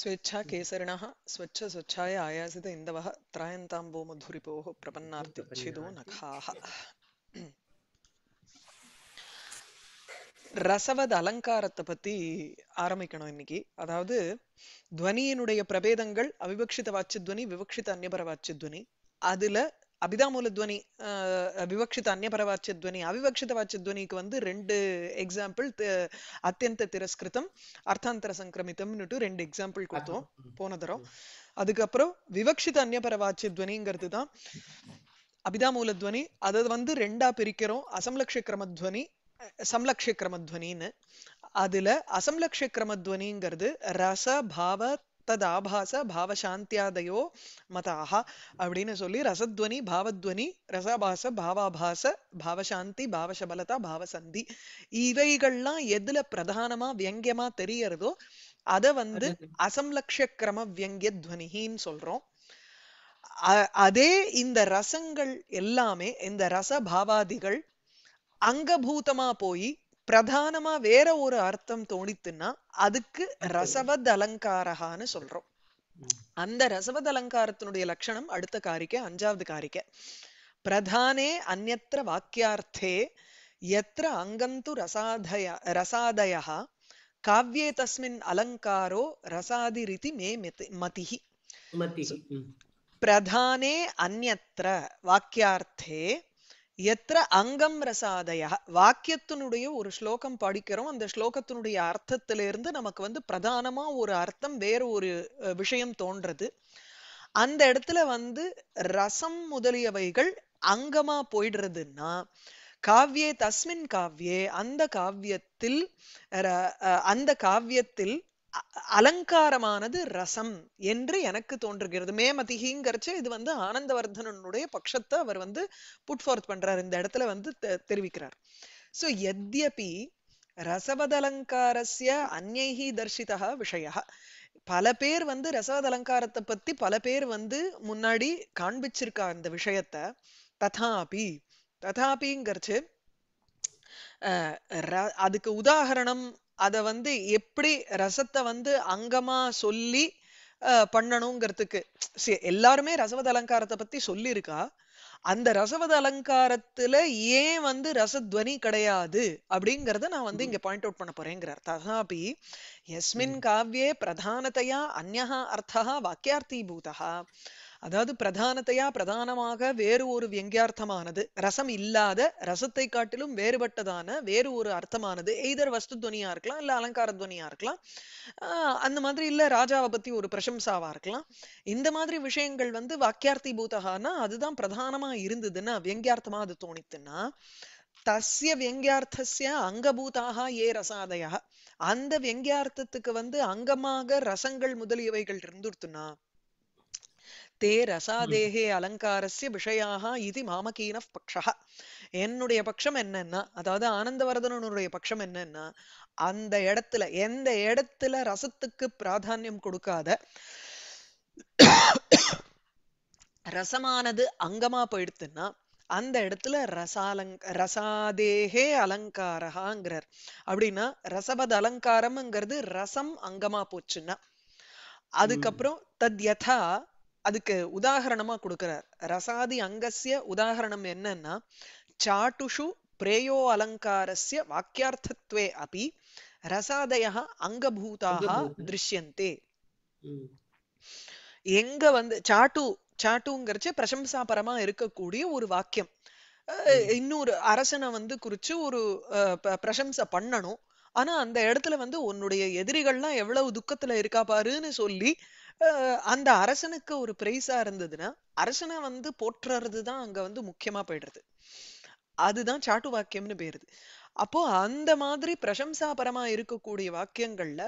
स्वेच्छा केसरिणः स्वच्छ स्वच्छाय आयासित इन्दवः त्रायन्ताम्बो मधुरिपोः प्रपन्नार्तिच्छिदो नखाः ரசவத் அலங்காரத்தை பத்தி ஆரம்பிக்கணும் இன்னைக்கு அதாவது துவனியினுடைய பிரபேதங்கள் அவிபக்ஷித அவிவக்ஷித துவனி விவக்ஷித அந்நியபர வாட்சித்வனி அதுல துவனி விவக்ஷித வாச்ச துவனிக்கு வந்து ரெண்டு எக்ஸாம்பிள் அத்தியந்த திரஸ்கிருதம் அர்த்தாந்தர சங்கிரமிதம்னுட்டு ரெண்டு எக்ஸாம்பிள் கொடுத்தோம் போன தரம் அதுக்கப்புறம் விவக்ஷித துவனிங்கிறது தான் துவனி அதை வந்து ரெண்டா பிரிக்கிறோம் அசம்லக்ஷ கிரமத்வனி சம்லக்ஷ கிரமத்வனின்னு அதுல அசம்லக்ஷ கிரமத்வனிங்கிறது ரச பாவ ததாபாச பாவசாந்தியாதயோ மதாக அப்படின்னு சொல்லி ரசத்வனி பாவத்வனி ரசாபாச பாவாபாச பாவசாந்தி பாவசபலதா பாவசந்தி இவைகள்லாம் எதுல பிரதானமா வியங்கியமா தெரியறதோ அத வந்து அசம்லக்ஷ கிரம வியங்கிய துவனின்னு சொல்றோம் அதே இந்த ரசங்கள் எல்லாமே இந்த ரச பாவாதிகள் அங்கபூதமா போய் பிரதானமா வேற ஒரு அர்த்தம் தோணித்துன்னா அதுக்கு ரசவத் அலங்காரகான்னு சொல்றோம் அந்த ரசவத் அலங்காரத்தினுடைய லட்சணம் அடுத்த காரிக்கை அஞ்சாவது காரிக்கை பிரதானே அந்நத்திர வாக்கியார்த்தே எத்திர அங்கந்து ரசாதய ரசாதயா காவ்யே தஸ்மின் அலங்காரோ ரசாதிரிதி மே மதி பிரதானே அந்நத்திர வாக்கியார்த்தே எத்திர அங்கம் ரசாதய வாக்கியத்தினுடைய ஒரு ஸ்லோகம் படிக்கிறோம் அந்த ஸ்லோகத்தினுடைய அர்த்தத்திலிருந்து நமக்கு வந்து பிரதானமா ஒரு அர்த்தம் வேற ஒரு விஷயம் தோன்றது அந்த இடத்துல வந்து ரசம் முதலியவைகள் அங்கமா போயிடுறதுன்னா காவ்யே தஸ்மின் காவ்யே அந்த காவியத்தில் அந்த காவியத்தில் அலங்காரமானது ரசம் என்று எனக்கு தோன்றுகிறது மேமதிகிங்கிறச்சு இது வந்து ஆனந்தவர்தனனுடைய பட்சத்தை அவர் வந்து புட் ஃபோர்த் பண்றார் இந்த இடத்துல வந்து தெரிவிக்கிறார் சோ எத்யபி ரசவதலங்காரஸ்ய அந்நைஹி தர்ஷிதா விஷய பல பேர் வந்து ரசவதலங்காரத்தை பத்தி பல பேர் வந்து முன்னாடி காண்பிச்சிருக்கா இந்த விஷயத்த ததாபி ததாபிங்கிறச்சு அதுக்கு உதாகரணம் அதை வந்து எப்படி ரசத்தை வந்து அங்கமா சொல்லி பண்ணணுங்கிறதுக்கு எல்லாருமே ரசவத அலங்காரத்தை பத்தி சொல்லியிருக்கா அந்த ரசவத அலங்காரத்துல ஏன் வந்து ரசத்வனி கிடையாது அப்படிங்கறத நான் வந்து இங்க பாயிண்ட் அவுட் பண்ண போறேங்கிறார் ததாபி எஸ்மின் காவ்யே பிரதானதையா அந்நகா அர்த்தா வாக்கியார்த்தி பூதா அதாவது பிரதானத்தையா பிரதானமாக வேறு ஒரு வியங்கியார்த்தமானது ரசம் இல்லாத ரசத்தை காட்டிலும் வேறுபட்டதான வேறு ஒரு அர்த்தமானது எய்தர் வஸ்து துவனியா இருக்கலாம் இல்ல அலங்கார துவனியா இருக்கலாம் அந்த மாதிரி இல்ல ராஜாவை பத்தி ஒரு பிரசம்சாவா இருக்கலாம் இந்த மாதிரி விஷயங்கள் வந்து வாக்கியார்த்தி பூத்தகானா அதுதான் பிரதானமா இருந்ததுன்னா வியங்கியார்த்தமா அது தோணித்துன்னா தஸ்ய வியங்கியார்த்தஸ்ய அங்கபூதாக ஏ ரசாதயா அந்த வியங்கியார்த்தத்துக்கு வந்து அங்கமாக ரசங்கள் முதலியவைகள் இருந்துருத்துனா தே ரசாதேகே அலங்காரஸ்ய விஷயாக இது மாமகீன பக்ஷா என்னுடைய பட்சம் என்னன்னா அதாவது ஆனந்தவர்தனனுடைய பட்சம் என்னன்னா அந்த இடத்துல எந்த இடத்துல ரசத்துக்கு பிராதானியம் கொடுக்காத ரசமானது அங்கமா போயிடுத்துன்னா அந்த இடத்துல ரசாலங் ரசாதேகே அலங்காரகாங்கிறார் அப்படின்னா ரசபத அலங்காரம்ங்கிறது ரசம் அங்கமா போச்சுன்னா அதுக்கப்புறம் தத்யதா அதுக்கு உதாகரணமா கொடுக்கிறார் ரசாதி அங்கசிய உதாகரணம் என்னன்னா சாட்டுஷு பிரேயோ அலங்காரஸ்ய வாக்கியார்த்தத்வே அப்படி ரசாதய அங்கபூதாக திருஷ்யந்தே எங்க வந்து சாட்டு சாட்டுங்கிறச்சு பிரசம்சாபரமா இருக்கக்கூடிய ஒரு வாக்கியம் இன்னொரு அரசனை வந்து குறிச்சு ஒரு பிரசம்சை பண்ணணும் ஆனா அந்த இடத்துல வந்து உன்னுடைய எதிரிகள்லாம் எவ்வளவு துக்கத்துல இருக்கா பாருன்னு சொல்லி அந்த அரசனுக்கு ஒரு பிரைஸா இருந்ததுன்னா அரசனை வந்து போற்றுறது தான் அங்க வந்து முக்கியமா போயிடுறது அதுதான் சாட்டு வாக்கியம்னு போயிருது அப்போ அந்த மாதிரி பிரசம்சாபரமா இருக்கக்கூடிய வாக்கியங்கள்ல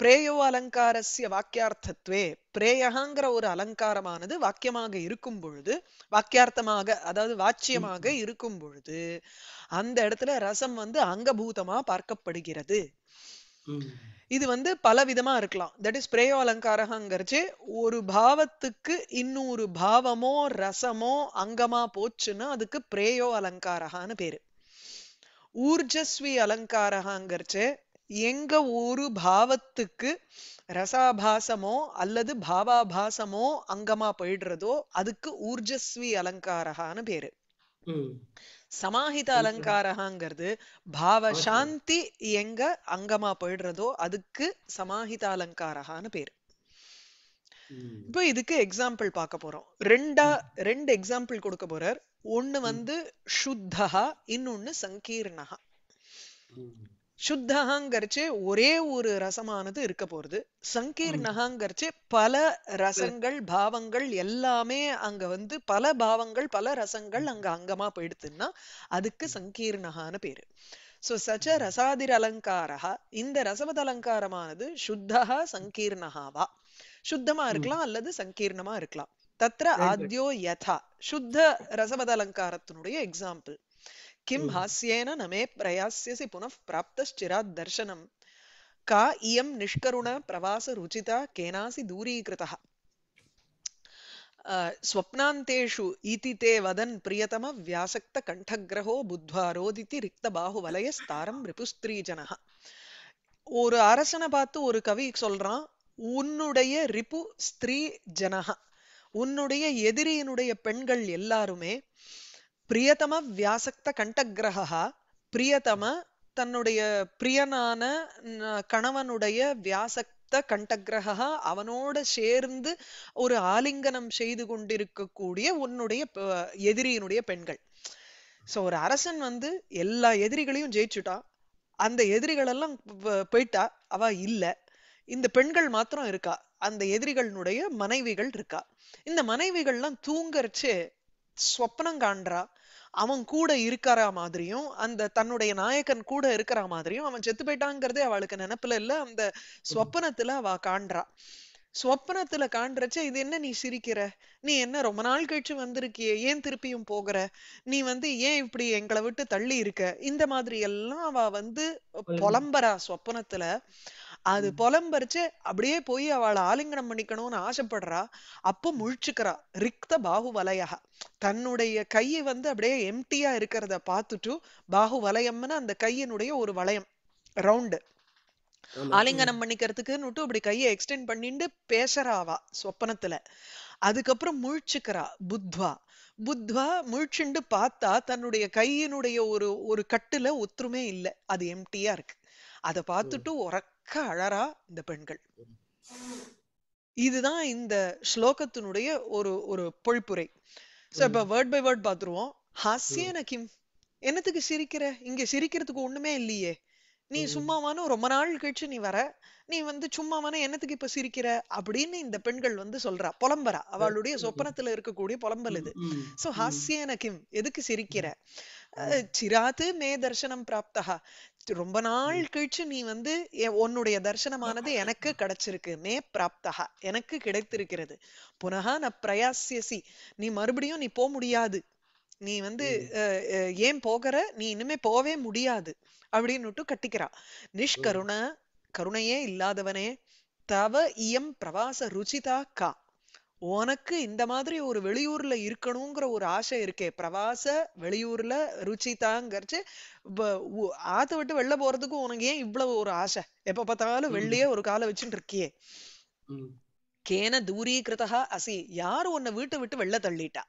பிரேயோ அலங்காரஸ்ய வாக்கியார்த்தத்வே பிரேயகாங்கிற ஒரு அலங்காரமானது வாக்கியமாக இருக்கும் பொழுது வாக்கியார்த்தமாக அதாவது வாச்சியமாக இருக்கும் பொழுது அந்த இடத்துல ரசம் வந்து அங்கபூதமா பார்க்கப்படுகிறது இது வந்து பல விதமா இருக்கலாம் தட் இஸ் பிரேயோ அலங்காரகங்கிறச்சு ஒரு பாவத்துக்கு இன்னொரு பாவமோ ரசமோ அங்கமா போச்சுன்னா அதுக்கு பிரேயோ அலங்காரகான்னு பேரு ஊர்ஜஸ்வி அலங்காரகாங்கிறச்சு எங்க ஒரு பாவத்துக்கு ரசாபாசமோ அல்லது பாவாபாசமோ அங்கமா போயிடுறதோ அதுக்கு ஊர்ஜஸ்வி அலங்காரகான்னு பேரு சமாஹித அலங்காரங்கிறது பாவ சாந்தி எங்க அங்கமா போயிடுறதோ அதுக்கு சமாஹித அலங்காரகான்னு பேரு இப்போ இதுக்கு எக்ஸாம்பிள் பார்க்க போறோம் ரெண்டா ரெண்டு எக்ஸாம்பிள் கொடுக்க போறார் ஒண்ணு வந்து சுத்தஹா இன்னொன்னு சங்கீர்ணஹா சுத்தகாங்கரிச்சு ஒரே ஒரு ரசமானது இருக்க போறது சங்கீர்ணகாங்கரிச்சு பல ரசங்கள் பாவங்கள் எல்லாமே அங்க வந்து பல பாவங்கள் பல ரசங்கள் அங்க அங்கமா போயிடுத்துன்னா அதுக்கு சங்கீர்ணகான்னு பேரு சோ சச்ச ரசாதிர் அலங்காரா இந்த ரசவத அலங்காரமானது சுத்தகா சங்கீர்ணகாவா சுத்தமா இருக்கலாம் அல்லது சங்கீர்ணமா இருக்கலாம் தத்ர ஆத்யோ யதா சுத்த ரசவத அலங்காரத்தினுடைய எக்ஸாம்பிள் किं हास्येन न मे प्रयास्यसि पुनः प्राप्तश्चिरात् दर्शनं का इयं निष्करुणप्रवासरुचिता केनासि दूरीकृतः स्वप्नान्तेषु इति ते वदन् प्रियतमव्यासक्तकण्ठग्रहो बुद्ध्वा रोदिति रिक्तबाहुवलयस्तारं रिपुस्त्रीजनः ஒரு அரசனை பார்த்து ஒரு கவி சொல்றான் உன்னுடைய ரிப்பு ஸ்திரீ ஜனஹ உன்னுடைய எதிரியினுடைய பெண்கள் எல்லாருமே பிரியதம வியாசக்த கண்டகிரகா பிரியதம தன்னுடைய பிரியனான கணவனுடைய வியாசக்த கண்டகிரகா அவனோட சேர்ந்து ஒரு ஆலிங்கனம் செய்து கொண்டிருக்கக்கூடிய உன்னுடைய எதிரியினுடைய பெண்கள் சோ ஒரு அரசன் வந்து எல்லா எதிரிகளையும் ஜெயிச்சுட்டா அந்த எதிரிகள் எல்லாம் போயிட்டா அவ இல்ல இந்த பெண்கள் மாத்திரம் இருக்கா அந்த எதிரிகளுடைய மனைவிகள் இருக்கா இந்த மனைவிகள்லாம் தூங்கறச்சு சொப்னம் காண்றா அவன் கூட இருக்கிற மாதிரியும் அந்த தன்னுடைய நாயகன் கூட இருக்கிற மாதிரியும் அவன் செத்து போயிட்டாங்கிறதே அவளுக்கு நினப்புல இல்ல அந்த சொப்பனத்துல அவ காண்றா சொப்பனத்துல காண்றச்ச இது என்ன நீ சிரிக்கிற நீ என்ன ரொம்ப நாள் கழிச்சு வந்திருக்கிய ஏன் திருப்பியும் போகிற நீ வந்து ஏன் இப்படி எங்களை விட்டு தள்ளி இருக்க இந்த மாதிரி எல்லாம் அவ வந்து புலம்பரா சொப்பனத்துல அது புலம்பரிச்சு அப்படியே போய் அவளை ஆலிங்கனம் பண்ணிக்கணும்னு ஆசைப்படுறா அப்ப முழிச்சுக்கிறா ரிக்த பாகுவலையா தன்னுடைய கையை வந்து அப்படியே எம்டியா இருக்கிறத பார்த்துட்டு வலயம்னு அந்த கையினுடைய ஒரு வளையம் ரவுண்டு ஆலிங்கனம் பண்ணிக்கிறதுக்குன்னுட்டு அப்படி கையை எக்ஸ்டெண்ட் பண்ணிட்டு பேசுறாவா சொப்பனத்துல அதுக்கப்புறம் முழிச்சுக்கிறா புத்வா புத்வா முழிச்சுண்டு பார்த்தா தன்னுடைய கையினுடைய ஒரு ஒரு கட்டுல ஒத்துருமே இல்லை அது எம்டியா இருக்கு அதை பார்த்துட்டு உறக்க பக்க அழறா இந்த பெண்கள் இதுதான் இந்த ஸ்லோகத்தினுடைய ஒரு ஒரு பொழிப்புரை சோ இப்ப வேர்ட் பை வேர்ட் பாத்துருவோம் ஹாஸ்யன கிம் என்னத்துக்கு சிரிக்கிற இங்க சிரிக்கிறதுக்கு ஒண்ணுமே இல்லையே நீ சும்மாவானு ரொம்ப நாள் கழிச்சு நீ வர நீ வந்து வேணா என்னத்துக்கு இப்ப சிரிக்கிற அப்படின்னு இந்த பெண்கள் வந்து சொல்றா புலம்பரா அவளுடைய சொப்பனத்துல இருக்கக்கூடிய புலம்பல் இது சோ ஹாஸ்யன கிம் எதுக்கு சிரிக்கிற சிராத்து மே தர்சனம் பிராப்தா ரொம்ப நாள் கழிச்சு நீ வந்து உன்னுடைய தர்சனமானது எனக்கு கிடைச்சிருக்கு மே பிராப்தா எனக்கு கிடைத்திருக்கிறது புனகா ந பிரயாசியசி நீ மறுபடியும் நீ போக முடியாது நீ வந்து ஏன் போகிற நீ இனிமே போவே முடியாது அப்படின்னுட்டு கட்டிக்கிறா நிஷ்கருண கருணையே இல்லாதவனே தவ இயம் பிரவாச ருச்சிதா கா உனக்கு இந்த மாதிரி ஒரு வெளியூர்ல இருக்கணுங்கிற ஒரு ஆசை இருக்கே பிரவாச வெளியூர்ல ருச்சிதாங்கிறச்சு ஆத்த விட்டு வெளில போறதுக்கு உனக்கு ஏன் இவ்வளவு ஒரு ஆசை எப்ப பார்த்தாலும் வெளியே ஒரு காலை வச்சுட்டு இருக்கியே கேன தூரீகிருதா அசி யாரும் உன்னை வீட்டை விட்டு வெளில தள்ளிட்டா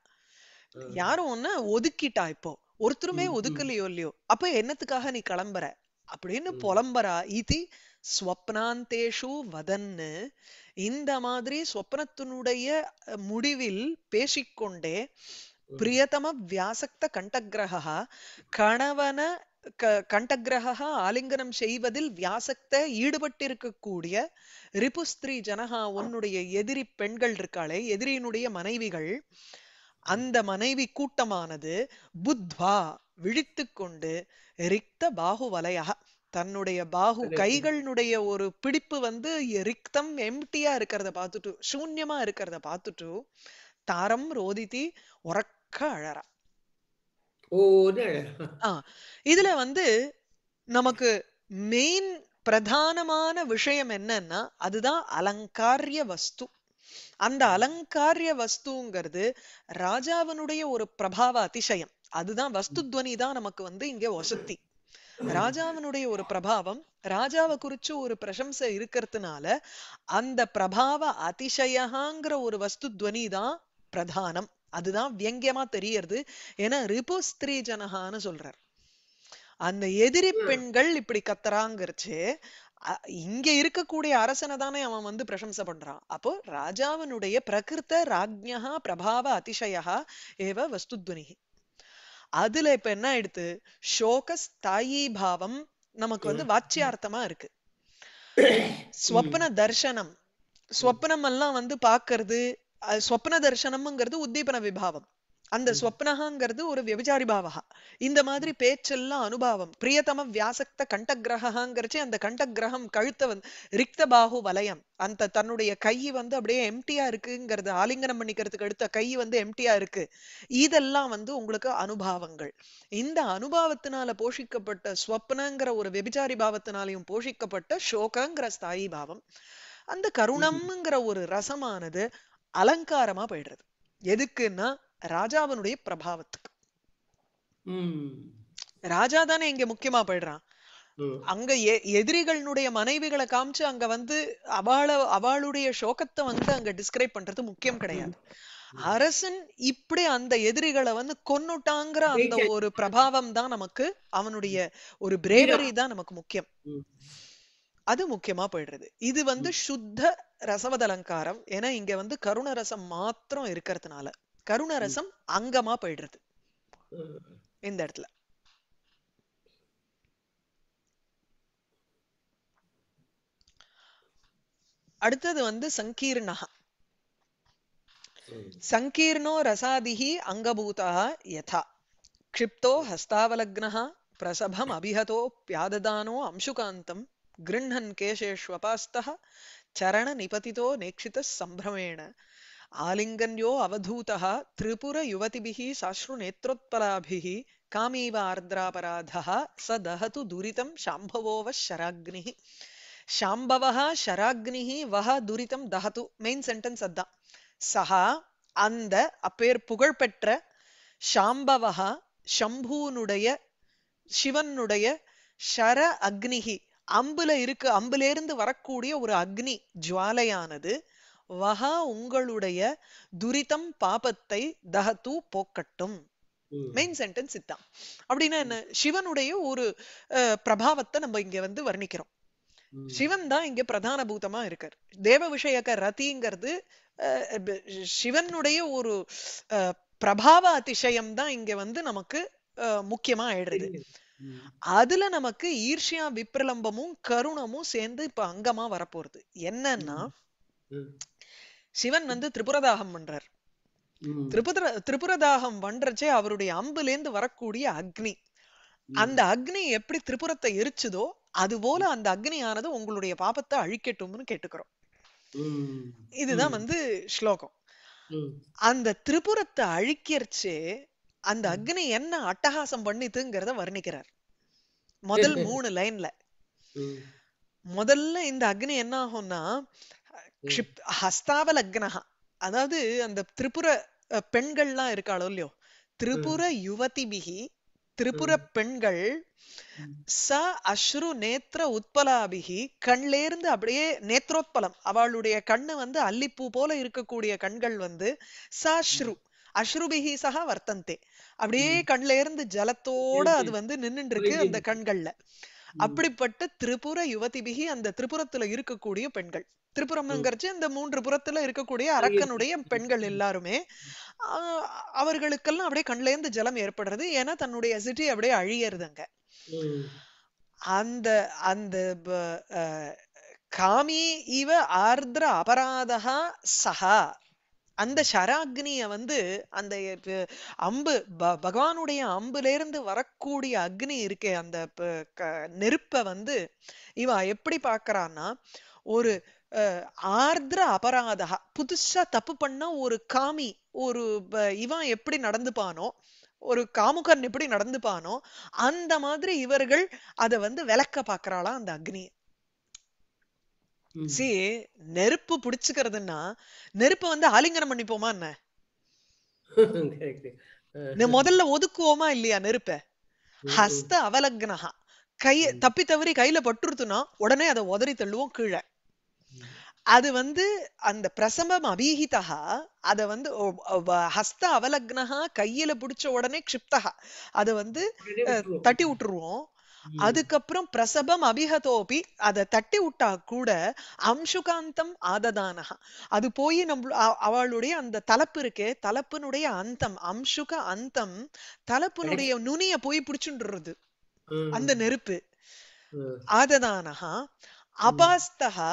யாரும் உன்ன ஒதுக்கிட்டா இப்போ ஒருத்தருமே ஒதுக்கலையோ இல்லையோ அப்ப என்னத்துக்காக நீ கிளம்புற அப்படின்னு புலம்பரா இது ஸ்வப்னாந்தேஷு வதன்னு இந்த மாதிரி ஸ்வப்னத்தினுடைய முடிவில் பேசிக்கொண்டே பிரியதம வியாசக்த கண்டகிரகா கணவன கண்டகிரகா ஆலிங்கனம் செய்வதில் வியாசக்த ஈடுபட்டிருக்கக்கூடிய ரிபுஸ்திரீ ஜனகா உன்னுடைய எதிரி பெண்கள் இருக்காளே எதிரியினுடைய மனைவிகள் அந்த மனைவி கூட்டமானது புத்வா விழித்து கொண்டு ரிக்த பாகு வலையாக தன்னுடைய பாகு கைகளுடைய ஒரு பிடிப்பு வந்து ரிக்தம் எம்டியா இருக்கிறத பார்த்துட்டு சூன்யமா இருக்கிறத பார்த்துட்டு தாரம் ரோதித்தி உறக்க அழறா இதுல வந்து நமக்கு மெயின் பிரதானமான விஷயம் என்னன்னா அதுதான் அலங்காரிய வஸ்து அந்த அலங்காரிய வஸ்துங்கிறது ராஜாவினுடைய ஒரு பிரபாவ அதிசயம் அதுதான் வஸ்து துவனி தான் நமக்கு வந்து இங்க வசதி ராஜாவனுடைய ஒரு பிரபாவம் ராஜாவை குறிச்சு ஒரு பிரசம்சை இருக்கிறதுனால அந்த பிரபாவ அதிசயகாங்கிற ஒரு வஸ்து துவனி தான் பிரதானம் அதுதான் வியங்கியமா தெரியறது ஏன்னா ரிபு ஸ்திரீ ஜனகான்னு சொல்றார் அந்த எதிரி பெண்கள் இப்படி கத்துறாங்கிருச்சு இங்க இருக்கக்கூடிய அரசனை தானே அவன் வந்து பிரசம்ச பண்றான் அப்போ ராஜாவனுடைய பிரகிருத்த ராஜ்யா பிரபாவ அதிசயா ஏவ வஸ்துத்வனி அதுல இப்ப என்ன எடுத்து சோக ஸ்தாயி பாவம் நமக்கு வந்து வாச்சியார்த்தமா இருக்கு ஸ்வப்ன தர்சனம் ஸ்வப்னம் எல்லாம் வந்து பாக்குறது சொப்ன தர்சனம்ங்கிறது உத்தீபன விபாவம் அந்த ஸ்வப்னகாங்கிறது ஒரு வியபிச்சாரி பாவகா இந்த மாதிரி பேச்செல்லாம் அனுபவம் பிரியதம வியாசக்த கண்டகிரகாங்கிறச்சு அந்த கண்டகிரகம் கழுத்த வந்து ரிக்த பாகு வலயம் அந்த தன்னுடைய கை வந்து அப்படியே எம்டியா இருக்குங்கிறது ஆலிங்கனம் பண்ணிக்கிறதுக்கு அடுத்த கை வந்து எம்டியா இருக்கு இதெல்லாம் வந்து உங்களுக்கு அனுபவங்கள் இந்த அனுபவத்தினால போஷிக்கப்பட்ட ஸ்வப்னங்கிற ஒரு வெபிச்சாரி பாவத்தினாலையும் போஷிக்கப்பட்ட சோகங்கிற ஸ்தாயி பாவம் அந்த கருணம்ங்கிற ஒரு ரசமானது அலங்காரமா போயிடுறது எதுக்குன்னா ராஜாவனுடைய பிரபாவத்துக்கு ராஜா தானே இங்க முக்கியமா போயிடுறான் அங்க எதிரிகளுடைய மனைவிகளை காமிச்சு அங்க வந்து அவள அவளுடைய சோகத்தை வந்து அங்க டிஸ்கிரைப் பண்றது முக்கியம் கிடையாது அரசன் இப்படி அந்த எதிரிகளை வந்து கொன்னுட்டாங்கிற அந்த ஒரு பிரபாவம் தான் நமக்கு அவனுடைய ஒரு பிரேவரி தான் நமக்கு முக்கியம் அது முக்கியமா போயிடுறது இது வந்து சுத்த ரசவதலங்காரம் ஏன்னா இங்க வந்து கருணரசம் மாத்திரம் இருக்கிறதுனால கருணரசம் அங்கமா போயிடுறது இந்த இடத்துல அடுத்தது வந்து சங்கீர்ணகா சங்கீர்ணோ ரசாதிஹி அங்கபூதா யதா க்ஷிப்தோ ஹஸ்தாவலக்னா பிரசபம் அபிஹதோ பியாததானோ அம்சுகாந்தம் கிருண்ணன் கேசேஷ்வபாஸ்தா சரண நிபதிதோ நேக்ஷித சம்பிரமேண ஆலிங்கன்யோ अवधूतः திரிபுர साश्रुनेत्रोत्पलाभिः कामेवार्द्रापराधः स दहतु दुरितं शाम्भवो वः शराग्निः ಶಾಂಭವಃ ஷராக்னிஹி வஹ துரிதம் தஹது மெயின் சென்டென்ஸ் அதுதான் சஹா அந்த அப்பேர் புகழ்பெற்ற சாம்பவா சம்பூனுடைய சிவனுடைய ஷர அக்னிஹி அம்புல இருக்கு அம்பிலேருந்து வரக்கூடிய ஒரு அக்னி ஜுவாலையானது வஹா உங்களுடைய துரிதம் பாபத்தை தகத்து போக்கட்டும் மெயின் சென்டென்ஸ் இதுதான் அப்படின்னா என்ன சிவனுடைய ஒரு பிரபாவத்தை நம்ம இங்க வந்து வர்ணிக்கிறோம் சிவன் தான் இங்க பிரதான பூதமா இருக்கார் தேவ விஷயக்க ரத்திங்கிறது சிவனுடைய ஒரு பிரபாவ அதிசயம் தான் இங்க வந்து நமக்கு முக்கியமா ஆயிடுறது அதுல நமக்கு ஈர்ஷியா விப்ரலம்பமும் கருணமும் சேர்ந்து இப்ப அங்கமா வரப்போறது என்னன்னா சிவன் வந்து திரிபுரதாகம் பண்றார் திரிபுர திரிபுரதாகம் பண்றச்சே அவருடைய அம்புலேந்து வரக்கூடிய அக்னி அந்த அக்னி எப்படி திரிபுரத்தை எரிச்சுதோ அது போல அந்த அக்னியானது உங்களுடைய பாபத்தை அழிக்கட்டும்னு கேட்டுக்கிறோம் இதுதான் வந்து ஸ்லோகம் அந்த திரிபுரத்தை அழிக்கிறச்சு அந்த அக்னி என்ன அட்டகாசம் பண்ணிதுங்கிறத வர்ணிக்கிறார் முதல் மூணு லைன்ல முதல்ல இந்த அக்னி என்ன ஆகும்னா ஹஸ்தாவ லக்னஹா அதாவது அந்த திரிபுர பெண்கள்லாம் இருக்காளோ இல்லையோ திரிபுர யுவதி பிகி திரிபுர பெண்கள் ச அஸ்ரு நேத்திர உத்பலாபிகி கண்லேருந்து அப்படியே நேத்ரோத்பலம் அவளுடைய கண்ணு வந்து அல்லிப்பூ போல இருக்கக்கூடிய கண்கள் வந்து ச அஸ்ரு அஸ்ருபிகி சகா வர்த்தந்தே அப்படியே கண்லேருந்து ஜலத்தோட அது வந்து நின்னுட்டு இருக்கு அந்த கண்கள்ல அப்படிப்பட்ட திரிபுர யுவதி பிகி அந்த திரிபுரத்துல இருக்கக்கூடிய பெண்கள் திருப்புறம்ங்கிறச்சு இந்த மூன்று புறத்துல இருக்கக்கூடிய அரக்கனுடைய பெண்கள் எல்லாருமே அவர்களுக்கெல்லாம் அப்படியே கண்ல இருந்து ஜலம் ஏற்படுறது ஏன்னா தன்னுடைய சிட்டி அப்படியே அழியறதுங்க அந்த அந்த காமி இவ ஆர்திர அபராதா சஹா அந்த சராக்னிய வந்து அந்த அம்பு பகவானுடைய அம்புல இருந்து வரக்கூடிய அக்னி இருக்கே அந்த நெருப்ப வந்து இவ எப்படி பாக்குறான்னா ஒரு ஆர்திர அபராதா புதுசா தப்பு பண்ணா ஒரு காமி ஒரு இவன் எப்படி நடந்துப்பானோ ஒரு காமுகன் எப்படி நடந்துப்பானோ அந்த மாதிரி இவர்கள் அதை வந்து விளக்க பாக்குறாளாம் அந்த அக்னியை சி நெருப்பு பிடிச்சுக்கிறதுன்னா நெருப்பு வந்து ஆலிங்கனம் பண்ணிப்போமா என்ன முதல்ல ஒதுக்குவோமா இல்லையா நெருப்ப ஹஸ்த அவலக்னஹா கை தப்பி தவறி கையில பட்டுருத்துனா உடனே அதை உதறி தள்ளுவோம் கீழே அது வந்து அந்த பிரசமம் அபீஹிதா அத வந்து ஹஸ்த அவலக்னஹா கையில பிடிச்ச உடனே க்ஷிப்தகா அத வந்து தட்டி விட்டுருவோம் அதுக்கப்புறம் பிரசபம் அபிஹதோபி அத தட்டி விட்டா கூட அம்சுகாந்தம் ஆததானஹா அது போய் நம்ம அவளுடைய அந்த தலப்பு இருக்கே தலப்புனுடைய அந்தம் அம்சுக அந்தம் தலப்புனுடைய நுனிய போய் பிடிச்சுடுறது அந்த நெருப்பு ஆததானஹா அபாஸ்தகா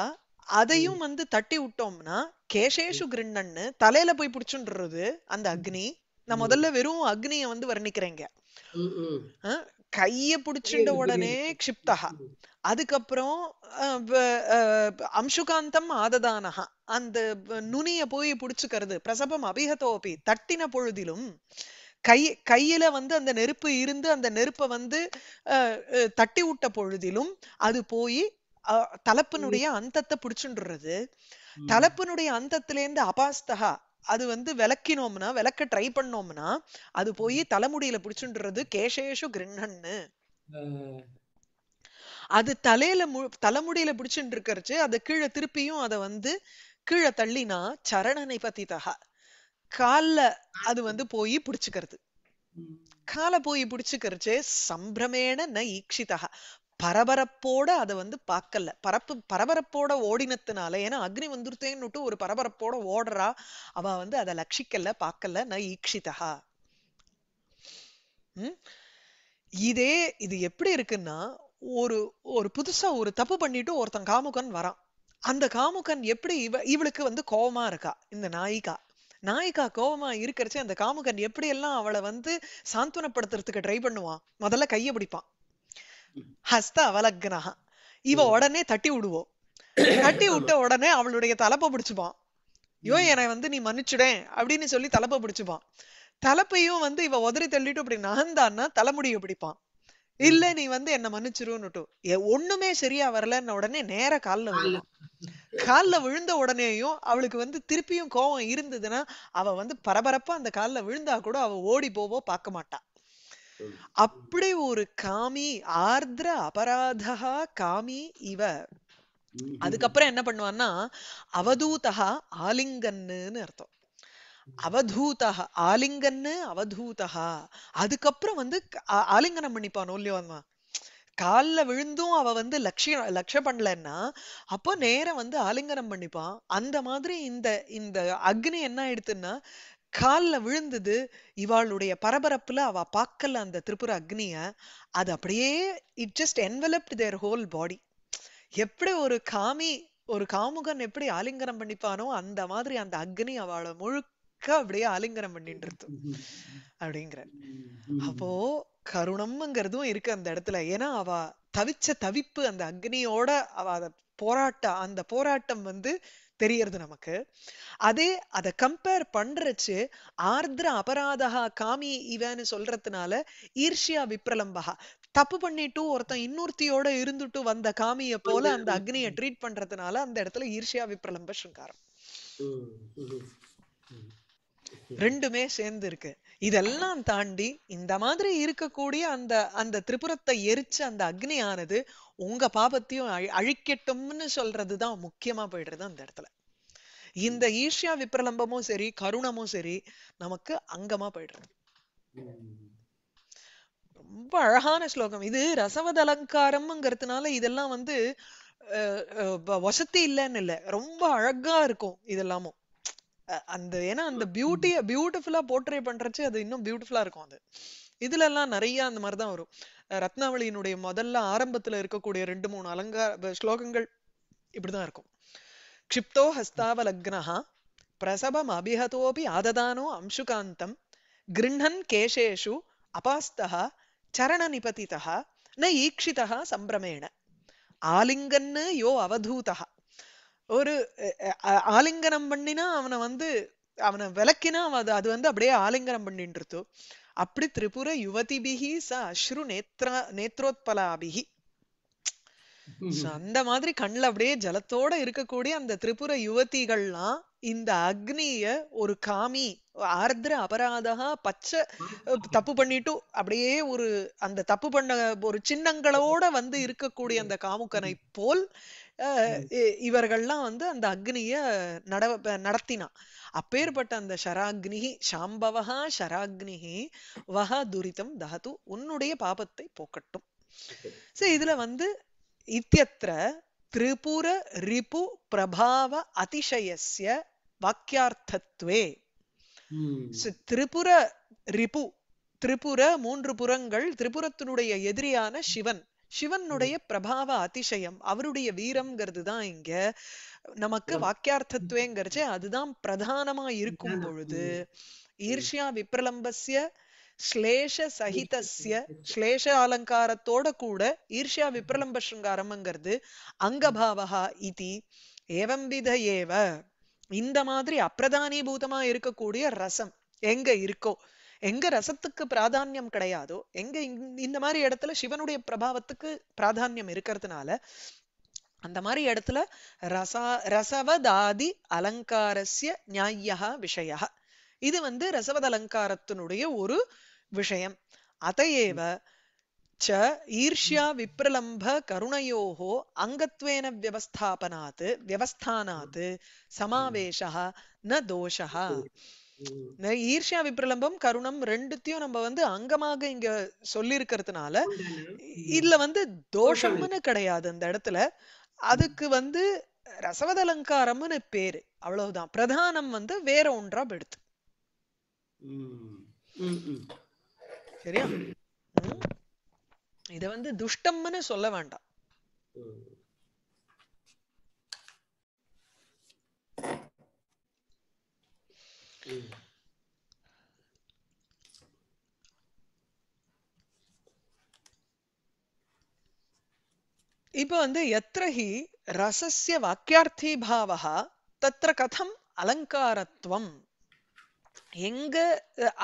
அதையும் வந்து தட்டி விட்டோம்னா கேசேஷு கிருண்ணன்னு தலையில போய் பிடிச்சுன்றது அந்த அக்னி நான் முதல்ல வெறும் அக்னிய வந்து வர்ணிக்கிறேங்க கைய புடிச்சுட்ட உடனே கஷிப்தகா அதுக்கப்புறம் அம்சுகாந்தம் ஆததானகா அந்த நுனிய போய் பிடிச்சுக்கிறது பிரசபம் அபிகதோபி தட்டின பொழுதிலும் கை கையில வந்து அந்த நெருப்பு இருந்து அந்த நெருப்பை வந்து தட்டி விட்ட பொழுதிலும் அது போய் தலப்பனுடைய அந்தத்தை புடிச்சுன்றது தலப்பனுடைய அந்தத்துல இருந்து அபாஸ்தகா அது வந்து விளக்கினோம்னா விளக்க ட்ரை பண்ணோம்னா அது போய் தலைமுடியில புடிச்சுன்றது கேஷேஷு கிருண்ணன்னு அது தலையில மு தலைமுடியில புடிச்சுட்டு இருக்கிறச்சு அதை கீழே திருப்பியும் அதை வந்து கீழே தள்ளினா சரணனை பத்தி தகா கால அது வந்து போய் புடிச்சுக்கிறது கால போய் பிடிச்சுக்கிறச்சு சம்பிரமேண ந ஈக்ஷிதா பரபரப்போட அதை வந்து பார்க்கல பரப்பு பரபரப்போட ஓடினத்துனால ஏன்னா அக்னி வந்துருத்தேன்னுட்டு ஒரு பரபரப்போட ஓடுறா அவ வந்து அதை லட்சிக்கல பார்க்கல ந ஈக்ஷிதா உம் இதே இது எப்படி இருக்குன்னா ஒரு ஒரு புதுசா ஒரு தப்பு பண்ணிட்டு ஒருத்தன் காமுகன் வரான் அந்த காமுகன் எப்படி இவ இவளுக்கு வந்து கோபமா இருக்கா இந்த நாயிகா நாயிகா கோபமா இருக்கிறச்சு அந்த காமுகன் எப்படி எல்லாம் அவளை வந்து சாந்தனப்படுத்துறதுக்கு ட்ரை பண்ணுவான் முதல்ல கையை பிடிப்பான் ஹஸ்த அவலக்னஹா இவ உடனே தட்டி விடுவோம் தட்டி விட்ட உடனே அவளுடைய தலைப்பை பிடிச்சுப்பான் ஐயோ என்னை வந்து நீ மன்னிச்சுடேன் அப்படின்னு சொல்லி தலைப்பை பிடிச்சுப்பான் தலைப்பையும் வந்து இவ உதறி தள்ளிட்டு அப்படி நகந்தான்னா தலைமுடியை பிடிப்பான் இல்ல நீ வந்து என்ன மன்னிச்சிருன்னுட்டு ஒண்ணுமே சரியா வரலன்னு உடனே நேர கால்ல விழு கால்ல விழுந்த உடனேயும் அவளுக்கு வந்து திருப்பியும் கோவம் இருந்ததுன்னா அவ வந்து பரபரப்பா அந்த கால்ல விழுந்தா கூட அவ ஓடி போவோ பார்க்க மாட்டான் அப்படி ஒரு காமி ஆர்திர அபராதா காமி இவ அதுக்கப்புறம் என்ன பண்ணுவான்னா அவதூதா ஆலிங்கன்னு அர்த்தம் அவதூதா ஆலிங்கன்னு அவதூதா அதுக்கப்புறம் வந்து ஆலிங்கனம் பண்ணிப்பான் இல்லையோ அவன் காலில் விழுந்தும் அவ வந்து லட்சிய லட்சம் பண்ணலன்னா அப்போ நேரம் வந்து ஆலிங்கனம் பண்ணிப்பான் அந்த மாதிரி இந்த இந்த அக்னி என்ன ஆயிடுத்துன்னா காலில் விழுந்தது இவாளுடைய பரபரப்புல அவ பார்க்கல அந்த திரிபுர அக்னிய அது அப்படியே it just enveloped their whole body எப்படி ஒரு காமி ஒரு காமுகன் எப்படி ஆலிங்கனம் பண்ணிப்பானோ அந்த மாதிரி அந்த அக்னி அவளை முழுக்க அப்படியே ஆலிங்கனம் பண்ணிட்டு இருக்கு அப்படிங்கிற அப்போ கருணம்ங்கிறதும் இருக்கு அந்த இடத்துல ஏன்னா அவ தவிச்ச தவிப்பு அந்த அக்னியோட அவ அத போராட்ட அந்த போராட்டம் வந்து தெரியறது நமக்கு அதே அதை கம்பேர் பண்றச்சு ஆர்திர அபராதகா காமி இவன்னு சொல்றதுனால ஈர்ஷியா விப்ரலம்பகா தப்பு பண்ணிட்டு ஒருத்தன் இன்னொருத்தியோட இருந்துட்டு வந்த காமிய போல அந்த அக்னியை ட்ரீட் பண்றதுனால அந்த இடத்துல ஈர்ஷியா விப்ரலம்ப சிங்காரம் ரெண்டுமே சேர்ந்து இருக்கு இதெல்லாம் தாண்டி இந்த மாதிரி இருக்கக்கூடிய அந்த அந்த திரிபுரத்தை எரிச்ச அந்த அக்னியானது உங்க பாபத்தையும் அழிக்கட்டும்னு சொல்றதுதான் முக்கியமா போயிடுறது அந்த இடத்துல இந்த ஈஷியா விப்ரலம்பமும் சரி கருணமும் சரி நமக்கு அங்கமா போயிடுறது ரொம்ப அழகான ஸ்லோகம் இது ரசவத அலங்காரம்ங்கிறதுனால இதெல்லாம் வந்து வசதி இல்லைன்னு இல்லை ரொம்ப அழகா இருக்கும் இதெல்லாமும் அந்த ஏன்னா அந்த பியூட்டிய பியூட்டிஃபுல்லா போர்ட்ரே பண்றச்சு அது இன்னும் பியூட்டிஃபுல்லா இருக்கும் அது இதுல எல்லாம் நிறைய அந்த மாதிரிதான் வரும் ரத்னாவளியினுடைய முதல்ல ஆரம்பத்துல இருக்கக்கூடிய ரெண்டு மூணு அலங்கார ஸ்லோகங்கள் இப்படிதான் இருக்கும் க்ஷிப்தோ ஹஸ்தாவலக்னஹா பிரசபம் அபிஹதோபி ஆததானோ அம்சுகாந்தம் கிருண்ணன் கேசேஷு அபாஸ்தா சரண நிபதிதா ந ஈக்ஷிதா சம்பிரமேண ஆலிங்கன்னு யோ அவதூதா ஒரு ஆலிங்கனம் பண்ணினா அவனை வந்து அவனை விளக்கினா அது அது வந்து அப்படியே ஆலிங்கனம் பண்ணிட்டு அப்படி திரிபுர யுவதிபிகி ச அஸ்ரு நேத்ரா நேத்ரோத்பலாபிகி அந்த மாதிரி கண்ணுல அப்படியே ஜலத்தோட இருக்கக்கூடிய அந்த திரிபுர யுவதிகள்லாம் இந்த அக்னிய ஒரு காமி ஆர்திர அபராதா பச்சை தப்பு பண்ணிட்டு அப்படியே ஒரு அந்த தப்பு பண்ண ஒரு சின்னங்களோட வந்து இருக்கக்கூடிய அந்த காமுக்கனை போல் இவர்கள்லாம் வந்து அந்த அக்னிய நடவ நடத்தினான் அப்பேற்பட்ட அந்த ஷராக்னி சாம்பவஹா ஷராக்னிகி வஹ துரிதம் தஹது உன்னுடைய பாபத்தை போக்கட்டும் சோ இதுல வந்து இத்தியத்திர திரிபுர ரிபு பிரபாவ அதிசயஸ்ய வாக்கியார்த்தத்வே திரிபுர ரிபு திரிபுர மூன்று புறங்கள் திரிபுரத்தினுடைய எதிரியான சிவன் சிவனுடைய பிரபாவ அதிசயம் அவருடைய வீரம்ங்கிறது தான் இங்க நமக்கு வாக்கியார்த்தத்துவேங்கிறச்சு அதுதான் பிரதானமா இருக்கும் பொழுது ஈர்ஷியா விப்ரலம்பஸ்ய ஸ்லேஷ சகிதஸ்ய ஸ்லேஷ அலங்காரத்தோட கூட ஈர்ஷியா விப்ரலம்ப சிருங்காரம்ங்கிறது அங்கபாவகா இதி ஏவம் வித ஏவ இந்த மாதிரி அப்பிரதானீபூதமா இருக்கக்கூடிய ரசம் எங்க இருக்கோ எங்க ரசத்துக்கு பிராதான்யம் கிடையாதோ எங்க இந்த மாதிரி இடத்துல சிவனுடைய பிரபாவத்துக்கு பிராதான்யம் இருக்கிறதுனால அந்த மாதிரி இடத்துல ரசா ரசவதாதி அலங்காரஸ்ய நியாயா விஷய இது வந்து ரசவத அலங்காரத்தினுடைய ஒரு விஷயம் அதையேவ ச ஈர்ஷ்யா விப்ரலம்ப கருணையோ அங்கத்வேன வியவஸ்தாபனாத் வியவஸ்தானாத் சமாவேஷா ந தோஷா இந்த ஈர்ஷ்யா விப்ரலம்பம் கருணம் ரெண்டுத்தையும் நம்ம வந்து அங்கமாக இங்க சொல்லி இருக்கிறதுனால இதுல வந்து தோஷம்னு கிடையாது அந்த இடத்துல அதுக்கு வந்து ரசவதலங்காரம்னு பேரு அவ்வளவுதான் பிரதானம் வந்து வேற ஒன்றா எடுத்து சரியா இத வந்து துஷ்டம்னு சொல்ல வேண்டாம் இப்போ வந்து எத்திரஹி ரசசிய வாக்கியார்த்தி பாவா தத்திர கதம் அலங்காரத்துவம் எங்க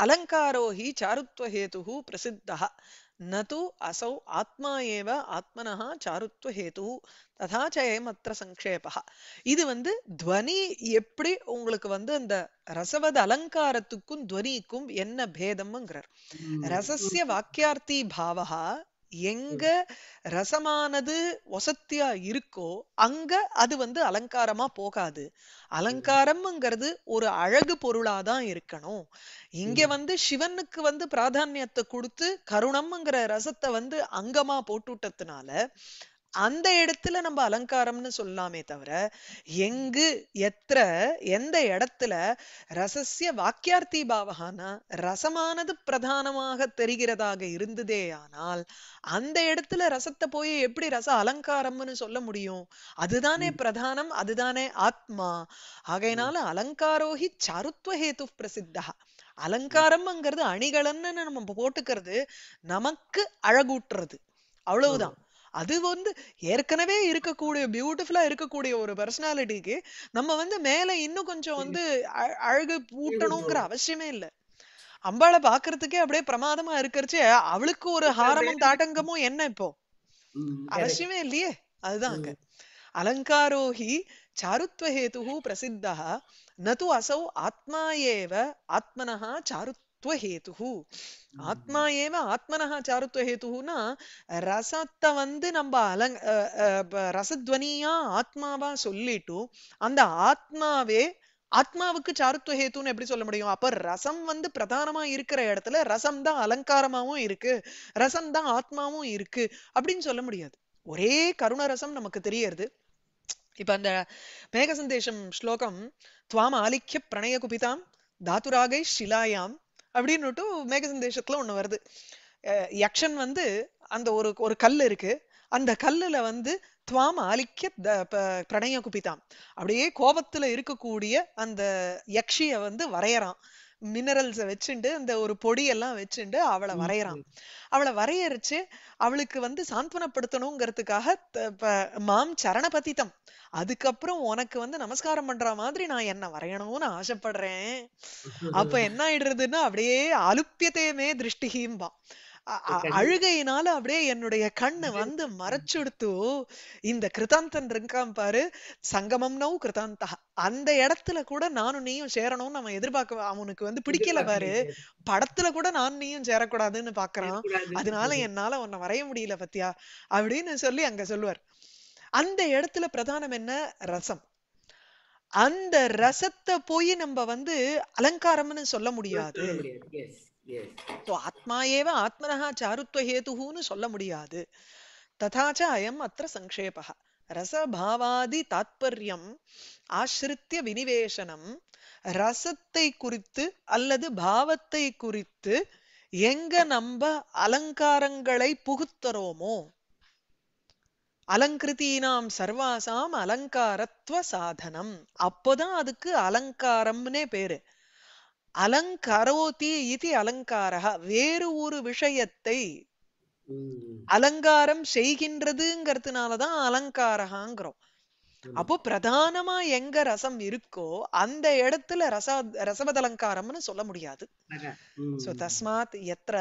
அலங்காரோஹி சாருத்வஹேது பிரசித்தா நது அசௌ ஆத்மா ஏவ ஆத்மனா சாருத்வஹேது ததா சயமத்திர சங்கேபா இது வந்து துவனி எப்படி உங்களுக்கு வந்து அந்த ரசவத அலங்காரத்துக்கும் துவனிக்கும் என்ன பேதம்ங்கிறார் ரசசிய வாக்கியார்த்தி பாவா எங்க ரசமானது ஒசத்தியா இருக்கோ அங்க அது வந்து அலங்காரமா போகாது அலங்காரம்ங்கிறது ஒரு அழகு பொருளாதான் இருக்கணும் இங்க வந்து சிவனுக்கு வந்து பிராதானியத்தை கொடுத்து கருணம்ங்கிற ரசத்தை வந்து அங்கமா போட்டுட்டதுனால அந்த இடத்துல நம்ம அலங்காரம்னு சொல்லலாமே தவிர எங்கு எத்திர எந்த இடத்துல ரசசிய வாக்கியார்த்தி பாவகானா ரசமானது பிரதானமாக தெரிகிறதாக இருந்ததே ஆனால் அந்த இடத்துல ரசத்தை போய் எப்படி ரச அலங்காரம்னு சொல்ல முடியும் அதுதானே பிரதானம் அதுதானே ஆத்மா ஆகையினால அலங்காரோஹி சாருத்வ ஹேத்து பிரசித்தா அலங்காரம்ங்கிறது அணிகலன்னு நம்ம போட்டுக்கிறது நமக்கு அழகூட்டுறது அவ்வளவுதான் அது வந்து ஏற்கனவே இருக்கக்கூடிய பியூட்டிஃபுல்லா இருக்கக்கூடிய ஒரு பர்சனாலிட்டிக்கு நம்ம வந்து மேல இன்னும் கொஞ்சம் வந்து அழகு பூட்டணுங்கிற அவசியமே இல்லை அம்பாளை பாக்குறதுக்கே அப்படியே பிரமாதமா இருக்கிறச்சு அவளுக்கு ஒரு ஹாரமும் தாட்டங்கமும் என்ன இப்போ அவசியமே இல்லையே அதுதான் அங்க அலங்காரோஹி சாருத்வ ஹேது பிரசித்தா நது அசௌ ஆத்மா ஏவ ஆத்மனா சாருத்வ சாருத்வஹேது ஆத்மா ஏவ ஆத்மனஹா சாருத்வஹேதுனா ரசத்தை வந்து நம்ம அலங் ரசத்வனியா ஆத்மாவா சொல்லிட்டு அந்த ஆத்மாவே ஆத்மாவுக்கு சாருத்வஹேத்துன்னு ஹேத்துன்னு எப்படி சொல்ல முடியும் அப்ப ரசம் வந்து பிரதானமா இருக்கிற இடத்துல ரசம் தான் அலங்காரமாவும் இருக்கு ரசம் தான் ஆத்மாவும் இருக்கு அப்படின்னு சொல்ல முடியாது ஒரே கருணரசம் நமக்கு தெரியறது இப்ப அந்த மேக சந்தேஷம் ஸ்லோகம் துவாம் ஆலிக்கிய பிரணய குபிதாம் தாத்துராகை ஷிலாயாம் அப்படின்னுட்டு மேகசன் சந்தேஷத்துல ஒண்ணு வருது யக்ஷன் வந்து அந்த ஒரு ஒரு கல் இருக்கு அந்த கல்லுல வந்து துவாம அழிக்க பிரணய குப்பித்தான் அப்படியே கோபத்துல இருக்கக்கூடிய அந்த யக்ஷிய வந்து வரையறான் மினரல்ஸை வச்சுண்டு இந்த ஒரு பொடியெல்லாம் வச்சுண்டு அவளை வரைகிறான் அவளை வரையறிச்சு அவளுக்கு வந்து சாந்தனப்படுத்தணுங்கிறதுக்காக மாம் சரணபதித்தம் அதுக்கப்புறம் உனக்கு வந்து நமஸ்காரம் பண்ற மாதிரி நான் என்ன வரையணும்னு ஆசைப்படுறேன் அப்ப என்ன ஆயிடுறதுன்னா அப்படியே அலுப்பியத்தையுமே திருஷ்டிகிம்பா அழுகையினால அப்படியே என்னுடைய கண்ணு வந்து மறைச்சுடுத்து இந்த கிருதாந்தன் இருக்கான் பாரு சங்கமம்னவும் கிருதாந்த அந்த இடத்துல கூட நானும் நீயும் சேரணும்னு நம்ம எதிர்பார்க்க அவனுக்கு வந்து பிடிக்கல பாரு படத்துல கூட நான் நீயும் சேரக்கூடாதுன்னு பாக்குறான் அதனால என்னால உன்னை வரைய முடியல பத்தியா அப்படின்னு சொல்லி அங்க சொல்லுவார் அந்த இடத்துல பிரதானம் என்ன ரசம் அந்த ரசத்தை போய் நம்ம வந்து அலங்காரம்னு சொல்ல முடியாது ஆத்மா ஏவ ஆத்மனா சாருத்வஹேதுன்னு ஹேதுன்னு சொல்ல முடியாது ததாச்ச அயம் அத்த சங்கேபா ரசபாவாதி தாத்பரியம் ஆசிரித்திய வினிவேஷனம் ரசத்தை குறித்து அல்லது பாவத்தை குறித்து எங்க நம்ப அலங்காரங்களை புகுத்தரோமோ அலங்கிருத்தீனாம் சர்வாசாம் அலங்காரத்துவ சாதனம் அப்போதான் அதுக்கு அலங்காரம்னே பேரு அலங்கரோதி இது அலங்காரா வேறு ஒரு விஷயத்தை அலங்காரம் செய்கின்றதுங்கிறதுனாலதான் அலங்காரகாங்கிறோம் அப்போ பிரதானமா எங்க ரசம் இருக்கோ அந்த இடத்துல ரச ரசவதலங்காரம்னு சொல்ல முடியாது சோ தஸ்மாத்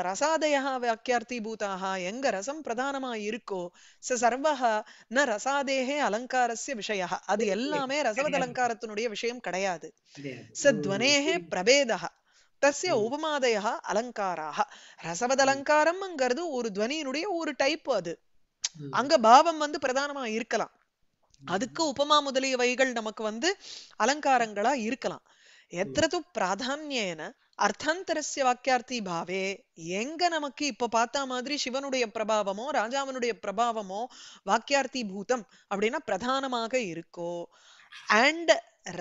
ரசாதயா வாக்கியார்த்தி பூதாக எங்க ரசம் பிரதானமா இருக்கோ ச சர்வஹ ந ரசாதேகே அலங்காரஸ்ய விஷய அது எல்லாமே ரசவதலங்காரத்தினுடைய விஷயம் கிடையாது ச துவனேகே பிரபேதா தஸ்ய உபமாதயா அலங்காராக ரசவதலங்காரம்ங்கிறது ஒரு துவனியினுடைய ஒரு டைப் அது அங்க பாவம் வந்து பிரதானமா இருக்கலாம் அதுக்கு உபமா முதலியவைகள் நமக்கு வந்து அலங்காரங்களா இருக்கலாம் எத்திரது பிராதான்யேன அர்த்தாந்தரஸ்ய வாக்கியார்த்தி பாவே எங்க நமக்கு இப்ப பார்த்தா மாதிரி சிவனுடைய பிரபாவமோ ராஜாவனுடைய பிரபாவமோ வாக்கியார்த்தி பூதம் அப்படின்னா பிரதானமாக இருக்கோ அண்ட்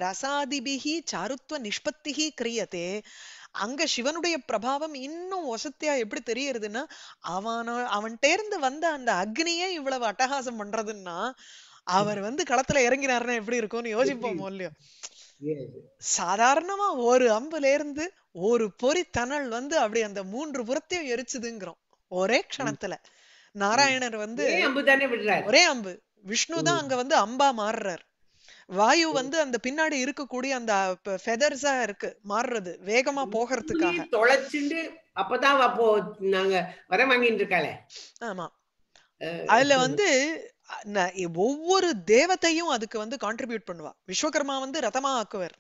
ரசாதிபிகி சாருத்வ நிஷ்பத்திகி கிரியத்தே அங்க சிவனுடைய பிரபாவம் இன்னும் ஒசத்தியா எப்படி தெரியறதுன்னா அவன அவன் தேர்ந்து வந்த அந்த அக்னியே இவ்வளவு அட்டகாசம் பண்றதுன்னா அவர் வந்து களத்துல இறங்கினாருன்னா எப்படி இருக்கும்னு யோசிப்போம் இல்லையோ சாதாரணமா ஒரு அம்புல இருந்து ஒரு பொறி தணல் வந்து அப்படி அந்த மூன்று புறத்தையும் எரிச்சுதுங்கிறோம் ஒரே க்ஷணத்துல நாராயணர் வந்து ஒரே அம்பு விஷ்ணு தான் அங்க வந்து அம்பா மாறுறார் வாயு வந்து அந்த பின்னாடி இருக்கக்கூடிய அந்த ஃபெதர்ஸா இருக்கு மாறுறது வேகமா போகிறதுக்காக தொலைச்சிட்டு அப்பதான் அப்போ நாங்க வர வாங்கிட்டு இருக்காளே ஆமா அதுல வந்து ஒவ்வொரு தேவத்தையும் அதுக்கு வந்து கான்ட்ரிபியூட் பண்ணுவா விஸ்வகர்மா வந்து ரதமா ஆக்குவார்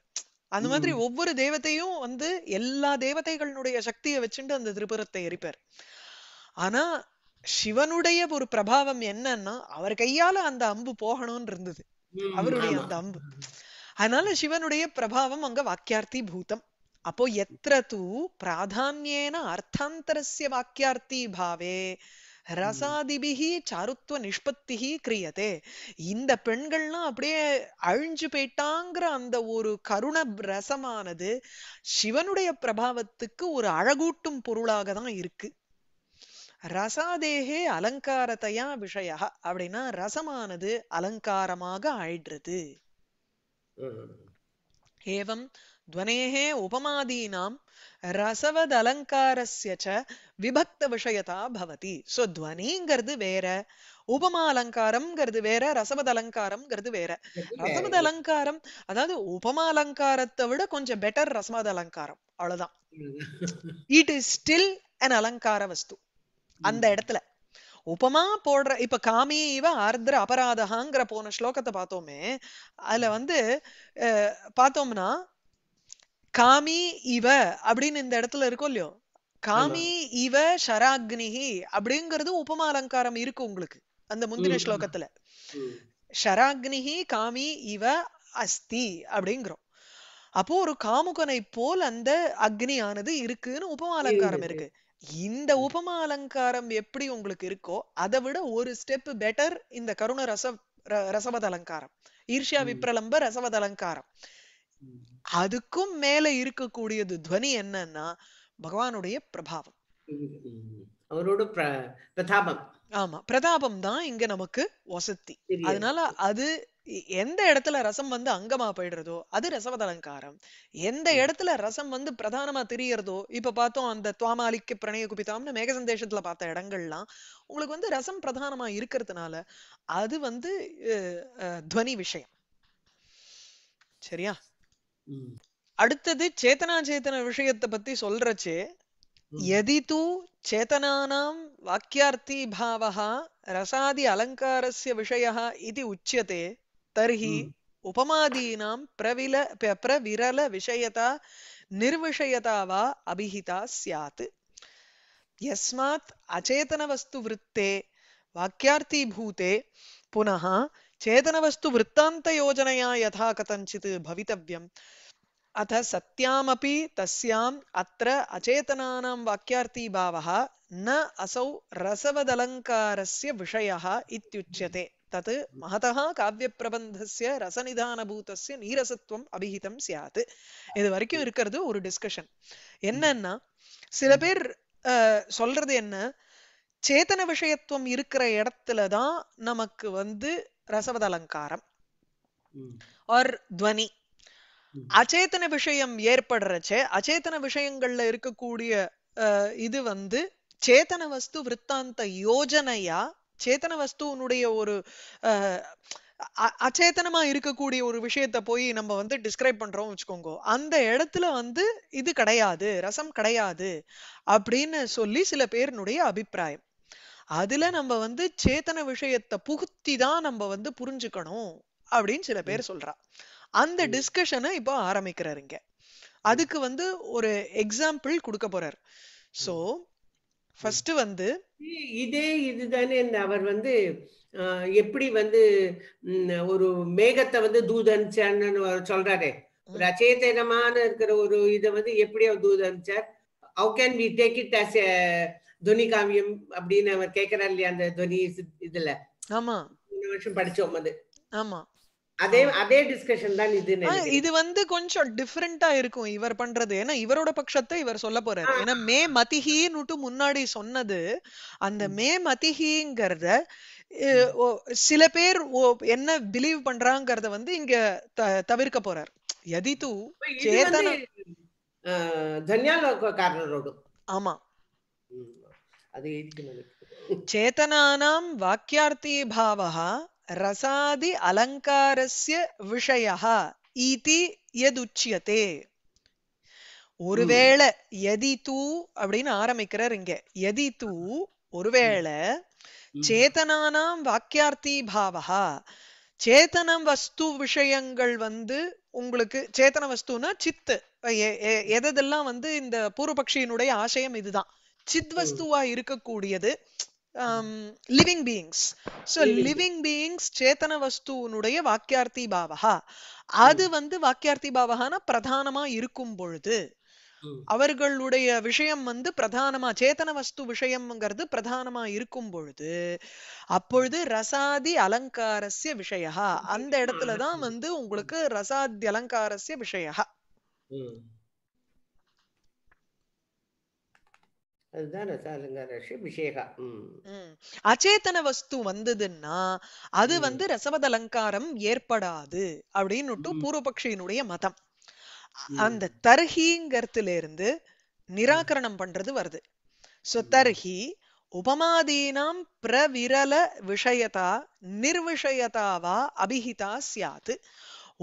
அந்த மாதிரி ஒவ்வொரு தேவத்தையும் வந்து எல்லா தேவதைகளுடைய சக்தியை வச்சுட்டு அந்த திரிபுரத்தை எரிப்பார் ஆனா சிவனுடைய ஒரு பிரபாவம் என்னன்னா அவர் கையால அந்த அம்பு போகணும்னு இருந்தது அவருடைய அந்த அம்பு அதனால சிவனுடைய பிரபாவம் அங்க வாக்கியார்த்தி பூதம் அப்போ எத்திர தூ பிராதான்யேன அர்த்தாந்தரஸ்ய வாக்கியார்த்தி பாவே ரசாதிபிகி சாருத்துவ நிஷ்பத்திகி கிரியதே இந்த பெண்கள்லாம் அப்படியே அழிஞ்சு போயிட்டாங்கிற அந்த ஒரு கருண ரசமானது சிவனுடைய பிரபாவத்துக்கு ஒரு அழகூட்டும் பொருளாக தான் இருக்கு ரசாதேகே அலங்காரத்தையா விஷயா அப்படின்னா ரசமானது அலங்காரமாக ஆயிடுறது ஏவம் ध्वनेः उपमादीनां ரசவதலங்காரஸ்ய ச விபக்த விஷயதா பவதி ஸோ துவனிங்கிறது வேற உபமா அலங்காரம்ங்கிறது வேற ரசவத அலங்காரம்ங்கிறது வேற ரசவத அலங்காரம் அதாவது உபமா அலங்காரத்தை விட கொஞ்சம் பெட்டர் ரசமத அலங்காரம் அவ்வளவுதான் இட் இஸ் ஸ்டில் அன் அலங்கார வஸ்து அந்த இடத்துல உபமா போடுற இப்ப காமி இவ ஆர்திர அபராதகாங்கிற போன ஸ்லோகத்தை பார்த்தோமே அதுல வந்து பார்த்தோம்னா காமி இவ அப்படின்னு இந்த இடத்துல இருக்கும் இல்லையோ காமி இவ ஷராக்னிஹி அப்படிங்கறது உபமா அலங்காரம் இருக்கு உங்களுக்கு அந்த முந்தின ஸ்லோகத்துல ஷராக்னிஹி காமி இவ அஸ்தி அப்படிங்கிறோம் அப்போ ஒரு காமுகனை போல் அந்த அக்னி ஆனது இருக்குன்னு உபமா அலங்காரம் இருக்கு இந்த உபமா அலங்காரம் எப்படி உங்களுக்கு இருக்கோ அதை விட ஒரு ஸ்டெப் பெட்டர் இந்த கருண ரச ரசவத அலங்காரம் ஈர்ஷியா விப்ரலம்ப ரசவத அலங்காரம் அதுக்கும் மேல இருக்கக்கூடியது துவனி என்னன்னா பகவானுடைய பிரபாவம் அவரோட பிரதாபம் ஆமா பிரதாபம் தான் இங்க நமக்கு வசதி அதனால அது எந்த இடத்துல ரசம் வந்து அங்கமா போயிடுறதோ அது ரசவதலங்காரம் எந்த இடத்துல ரசம் வந்து பிரதானமா தெரியறதோ இப்ப பார்த்தோம் அந்த துவாமாலிக்கு பிரணய குபிதாம்னு மேக சந்தேஷத்துல பார்த்த இடங்கள்லாம் உங்களுக்கு வந்து ரசம் பிரதானமா இருக்கிறதுனால அது வந்து துவனி விஷயம் சரியா அடுத்தது சேத்தனா சேத்தன விஷயத்தை பத்தி சொல்றச்சு எதி தூ சேத்தனானாம் வாக்கியார்த்தி பாவஹா ரசாதி அலங்காரஸ்ய விஷயः இது உச்சியதே தர்ஹி उपमादीनां प्रविल प्रविरलविषयता निर्विषयता वा अभिहिता स्यात् यस्मात् வாக்கியார்த்தி वाक्यार्थीभूते पुनः சேதனவஸ்து விற்த்தாந்த யோஜனையா யதா கதஞ்சித் பவித்தவியம் சத்தியாம் சத்தியாமபி தஸ்யாம் அத்த அச்சேதனானாம் வாக்கியார்த்தி பாவா ந அசௌ ரசவதலங்காரஸ்ய விஷயா இத்யுச்சதே தத் மகதா காவிய பிரபந்தசிய ரசநிதானபூதசிய நீரசத்துவம் அபிஹிதம் சியாத் இது வரைக்கும் இருக்கிறது ஒரு டிஸ்கஷன் என்னன்னா சில பேர் சொல்றது என்ன சேத்தன விஷயத்துவம் இருக்கிற இடத்துல தான் நமக்கு வந்து ரசவதலங்காரம் ஆர் துவனி அச்சேத்தன விஷயம் ஏற்படுறச்சே அச்சேத்தன விஷயங்கள்ல இருக்கக்கூடிய இது வந்து சேத்தன வஸ்து விற்த்தாந்த யோஜனையா சேத்தன வஸ்துனுடைய ஒரு அச்சேத்தனமா இருக்கக்கூடிய ஒரு விஷயத்த போய் நம்ம வந்து டிஸ்கிரைப் பண்றோம் வச்சுக்கோங்க அந்த இடத்துல வந்து இது கிடையாது ரசம் கிடையாது அப்படின்னு சொல்லி சில பேருனுடைய அபிப்பிராயம் அதுல நம்ம வந்து சேத்தன விஷயத்தை புகுத்தி தான் நம்ம வந்து புரிஞ்சுக்கணும் அப்படின்னு சில பேர் சொல்றா அந்த டிஸ்கஷனை இப்போ ஆரம்பிக்கிறாரு இங்க அதுக்கு வந்து ஒரு எக்ஸாம்பிள் கொடுக்க போறார் சோ ஃபர்ஸ்ட் வந்து இதே இதுதானே இந்த அவர் வந்து எப்படி வந்து ஒரு மேகத்தை வந்து தூதன் சேர்ன்னு சொல்றாரே ஒரு அச்சேதனமான இருக்கிற ஒரு இதை வந்து எப்படி அவர் தூதன் sir how can we take it as துனி காவியம் அப்படின்னு அவர் கேட்கிறார் இல்லையா அந்த துனி இதுல ஆமா வருஷம் படிச்சோம் அது ஆமா அதே அதே டிஸ்கஷன் தான் இது இது வந்து கொஞ்சம் டிஃபரெண்டா இருக்கும் இவர் பண்றது ஏன்னா இவரோட பட்சத்தை இவர் சொல்ல போறாரு ஏன்னா மே மதிஹின்னு முன்னாடி சொன்னது அந்த மே மதிஹிங்கிறத சில பேர் என்ன பிலீவ் பண்றாங்கறத வந்து இங்க தவிர்க்க போறார் எதித்து சேதன தன்யால காரணரோடு ஆமா அது வாக்கியார்த்தி பாவः ரசாதி அலங்காரஸ்ய விஷய இதி எதுச்சியதே ஒருவேளை எதி தூ அப்படின்னு ஆரம்பிக்கிறார் இங்க எதி தூ ஒருவேளை சேதனானாம் வாக்கியார்த்தி பாவா சேத்தனம் வஸ்து விஷயங்கள் வந்து உங்களுக்கு சேத்தன வஸ்துனா சித்து எதெல்லாம் வந்து இந்த பூர்வபக்ஷியினுடைய ஆசயம் இதுதான் சித்வஸ்துவா இருக்கக்கூடியது living beings so living beings சேத்தன வஸ்துனுடைய வாக்கியார்த்தி பாவகா அது வந்து வாக்கியார்த்தி பாவகானா பிரதானமா இருக்கும் பொழுது அவர்களுடைய விஷயம் வந்து பிரதானமா சேத்தன வஸ்து விஷயம்ங்கிறது பிரதானமா இருக்கும் பொழுது அப்பொழுது ரசாதி அலங்காரஸ்ய விஷயா அந்த இடத்துலதான் வந்து உங்களுக்கு ரசாதி அலங்காரஸ்ய விஷயா அதுதான் அபிஷேகா அச்சேதன வஸ்து வந்ததுன்னா அது வந்து ரசவத அலங்காரம் ஏற்படாது அப்படின்னு பூர்வபக்ஷியினுடைய மதம் அந்த தர்ஹிங்கிறதுல இருந்து நிராகரணம் பண்றது வருது சோ தர்ஹி உபமாதீனாம் பிரவிரல விஷயதா நிர்விஷயதாவா அபிஹிதா சியாது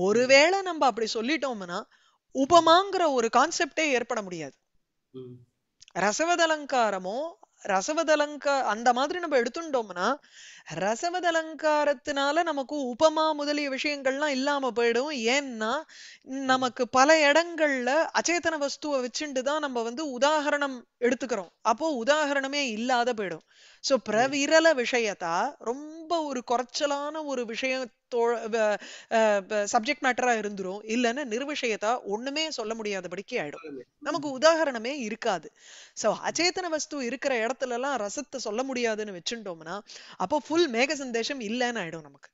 ஒருவேளை நம்ம அப்படி சொல்லிட்டோம்னா உபமாங்கிற ஒரு கான்செப்டே ஏற்பட முடியாது ரசவதலங்காரமோ ரசவதலங்க அந்த மாதிரி நம்ம எடுத்துட்டோம்னா ரசவதலங்காரத்தினால நமக்கு உபமா முதலிய விஷயங்கள்லாம் இல்லாம போயிடும் ஏன்னா நமக்கு பல இடங்கள்ல அச்சேதன வஸ்துவை வச்சுட்டு தான் நம்ம வந்து உதாகரணம் எடுத்துக்கிறோம் அப்போ உதாகரணமே இல்லாத போயிடும் ஸோ பிரவிரல விஷயத்தா ரொம்ப ஒரு குறைச்சலான ஒரு விஷயம் சப்ஜெக்ட் மேட்டரா இருந்துரும் இல்லைன்னா நிர்விஷயத்தா ஒண்ணுமே சொல்ல முடியாதபடிக்கு ஆயிடும் நமக்கு உதாரணமே இருக்காது சோ அச்சேத்தன வஸ்து இருக்கிற இடத்துல எல்லாம் ரசத்தை சொல்ல முடியாதுன்னு வச்சுட்டோம்னா அப்போ ஃபுல் மேக சந்தேஷம் இல்லைன்னு ஆயிடும் நமக்கு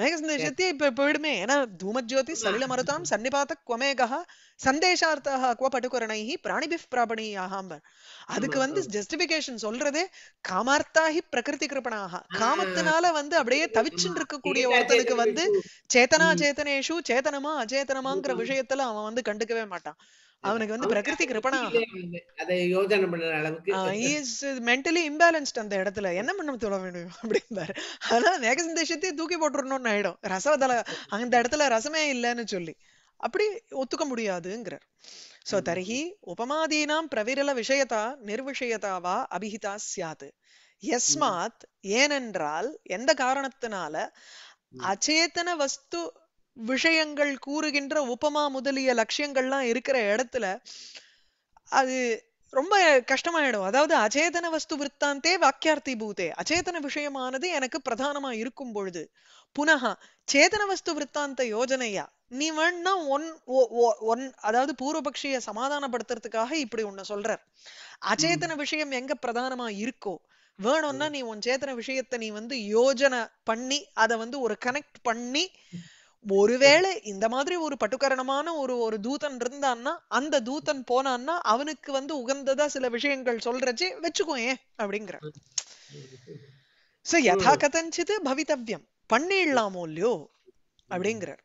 மேக சந்தேஷத்தை இப்ப போயிடுமே ஏன்னா தூமஜோதி சலில மருதாம் சன்னிபாத கொமேகா சந்தேஷார்த்தா கோ பட்டுக்குரணைஹி பிராணிபிஃப் பிராபணியாக அதுக்கு வந்து ஜஸ்டிபிகேஷன் சொல்றதே காமார்த்தாகி பிரகிருதி கிருபணாக காமத்தினால வந்து அப்படியே தவிச்சுட்டு இருக்கக்கூடிய ஒருத்தனுக்கு வந்து hmm. சேத்தனா hmm. சேத்தனேஷு சேத்தனமா அச்சேதனமாங்கிற hmm. விஷயத்துல அவன் வந்து கண்டுக்கவே மாட்டான் அவனுக்கு வந்து பிரகிருதி கிருபனா அதை யோஜனை பண்ற அளவுக்கு மென்டலி இம்பேலன்ஸ்ட் அந்த இடத்துல என்ன பண்ண சொல்ல வேண்டும் அப்படிம்பாரு அதனால மேகசந்தேஷத்தையே தூக்கி போட்டுறணும்னு ஆயிடும் ரசவதல அந்த இடத்துல ரசமே இல்லைன்னு சொல்லி அப்படி ஒத்துக்க முடியாதுங்கிறார் சோ தர்ஹி உபமாதீனாம் பிரவிரல விஷயதா நிர்விஷயதாவா அபிஹிதா சியாது எஸ்மாத் ஏனென்றால் எந்த காரணத்தினால அச்சேத்தன வஸ்து விஷயங்கள் கூறுகின்ற உபமா முதலிய லட்சியங்கள்லாம் இருக்கிற இடத்துல அது ரொம்ப கஷ்டமாயிடும் அதாவது அச்சேதன வஸ்து விற்த்தாந்தே வாக்கியார்த்தி பூதே அச்சேதன விஷயமானது எனக்கு பிரதானமா இருக்கும் பொழுது புனகா சேதன வஸ்து விற்த்தாந்த யோஜனையா நீ வேணா ஒன் ஒன் அதாவது பூர்வபக்ஷிய சமாதானப்படுத்துறதுக்காக இப்படி ஒன்னு சொல்ற அச்சேதன விஷயம் எங்க பிரதானமா இருக்கோ வேணும்னா நீ உன் சேதன விஷயத்த நீ வந்து யோஜனை பண்ணி அதை வந்து ஒரு கனெக்ட் பண்ணி ஒருவேளை இந்த மாதிரி ஒரு பட்டுக்கரணமான ஒரு ஒரு தூதன் இருந்தான்னா அந்த தூதன் போனான்னா அவனுக்கு வந்து உகந்ததா சில விஷயங்கள் சொல்றச்சு வச்சுக்கோ ஏன் அப்படிங்கிற சோ யதா கதஞ்சித் பவித்தவியம் பண்ணிடலாமோ இல்லையோ அப்படிங்கிறார்